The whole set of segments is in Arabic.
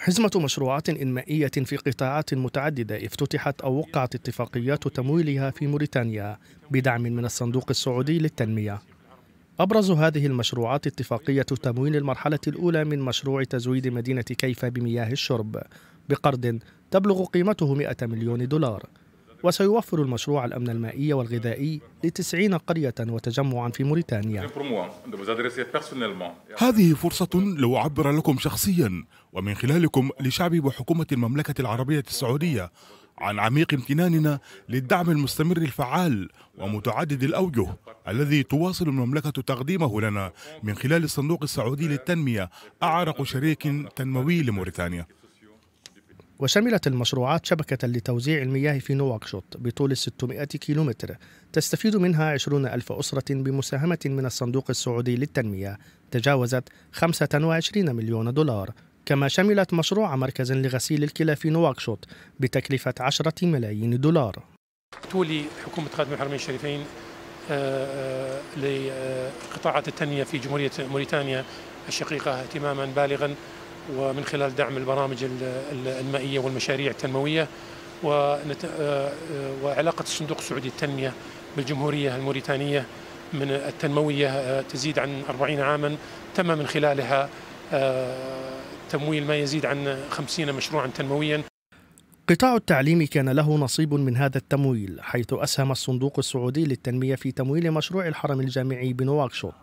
حزمة مشروعات إنمائية في قطاعات متعددة افتتحت أو وقعت اتفاقيات تمويلها في موريتانيا بدعم من الصندوق السعودي للتنمية أبرز هذه المشروعات اتفاقية تمويل المرحلة الأولى من مشروع تزويد مدينة كيفا بمياه الشرب بقرض تبلغ قيمته 100 مليون دولار وسيوفر المشروع الأمن المائي والغذائي لتسعين قرية وتجمعا في موريتانيا هذه فرصة لو أعبر لكم شخصيا ومن خلالكم لشعبي وحكومة المملكة العربية السعودية عن عميق امتناننا للدعم المستمر الفعال ومتعدد الأوجه الذي تواصل المملكة تقديمه لنا من خلال الصندوق السعودي للتنمية أعرق شريك تنموي لموريتانيا وشملت المشروعات شبكة لتوزيع المياه في نواكشوط بطول 600 كيلومتر تستفيد منها 20 ألف أسرة بمساهمة من الصندوق السعودي للتنمية تجاوزت 25 مليون دولار كما شملت مشروع مركز لغسيل الكلى في نواكشوط بتكلفة 10 ملايين دولار تولي حكومة خادم الحرمين الشريفين آه، آه، لقطاعات التنمية في جمهورية موريتانيا الشقيقة اهتماما بالغا ومن خلال دعم البرامج المائية والمشاريع التنموية آه، آه، وعلاقة الصندوق السعودي للتنمية بالجمهورية الموريتانية من التنموية آه، تزيد عن 40 عاما تم من خلالها تمويل ما يزيد عن 50 مشروعا تنمويا قطاع التعليم كان له نصيب من هذا التمويل حيث أسهم الصندوق السعودي للتنمية في تمويل مشروع الحرم الجامعي بنواكشوط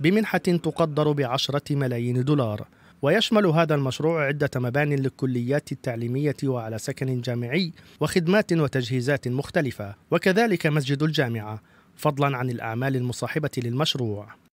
بمنحة تقدر بعشرة ملايين دولار ويشمل هذا المشروع عدة مبان للكليات التعليمية وعلى سكن جامعي وخدمات وتجهيزات مختلفة وكذلك مسجد الجامعة فضلا عن الأعمال المصاحبة للمشروع